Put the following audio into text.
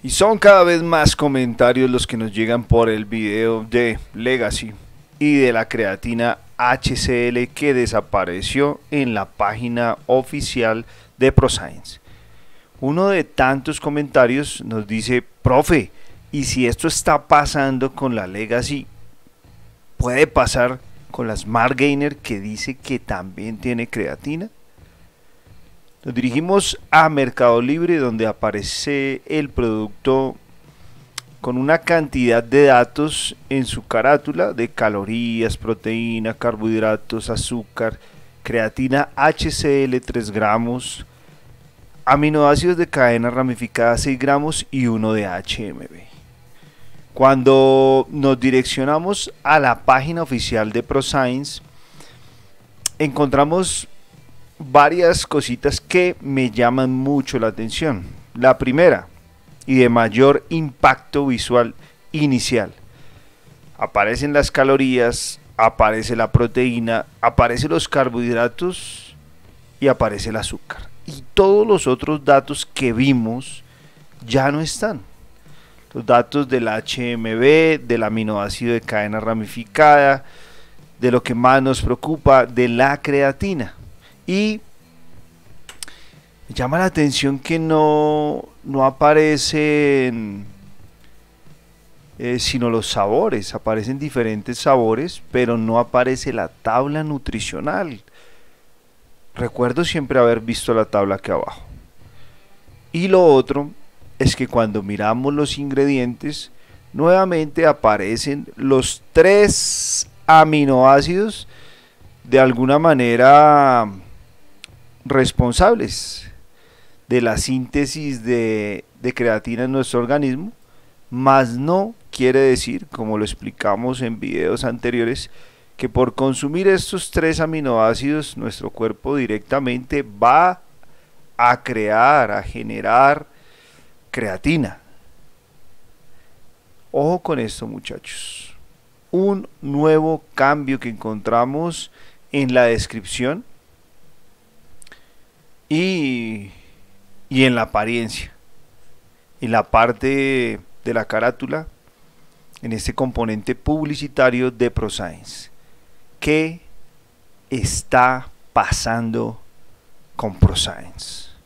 Y son cada vez más comentarios los que nos llegan por el video de Legacy y de la creatina HCL que desapareció en la página oficial de ProScience. Uno de tantos comentarios nos dice, profe, ¿y si esto está pasando con la Legacy? ¿Puede pasar con la Smart Gainer que dice que también tiene creatina? Nos dirigimos a Mercado Libre donde aparece el producto con una cantidad de datos en su carátula de calorías, proteína, carbohidratos, azúcar, creatina HCl 3 gramos, aminoácidos de cadena ramificada 6 gramos y uno de HMB. Cuando nos direccionamos a la página oficial de ProScience, encontramos varias cositas que me llaman mucho la atención. La primera, y de mayor impacto visual inicial. Aparecen las calorías, aparece la proteína, aparecen los carbohidratos y aparece el azúcar. Y todos los otros datos que vimos ya no están. Los datos del HMB, del aminoácido de cadena ramificada, de lo que más nos preocupa, de la creatina. Y llama la atención que no, aparecen eh, sino los sabores, aparecen diferentes sabores, pero no aparece la tabla nutricional. Recuerdo siempre haber visto la tabla aquí abajo. Y lo otro es que cuando miramos los ingredientes, nuevamente aparecen los tres aminoácidos de alguna manera responsables de la síntesis de, creatina en nuestro organismo, más no quiere decir, como lo explicamos en videos anteriores, que por consumir estos tres aminoácidos nuestro cuerpo directamente va a crear, a generar creatina. Ojo con esto muchachos. Un nuevo cambio que encontramos en la descripción y, en la apariencia. En la parte de la carátula, en ese componente publicitario de ProScience. ¿Qué está pasando con ProScience?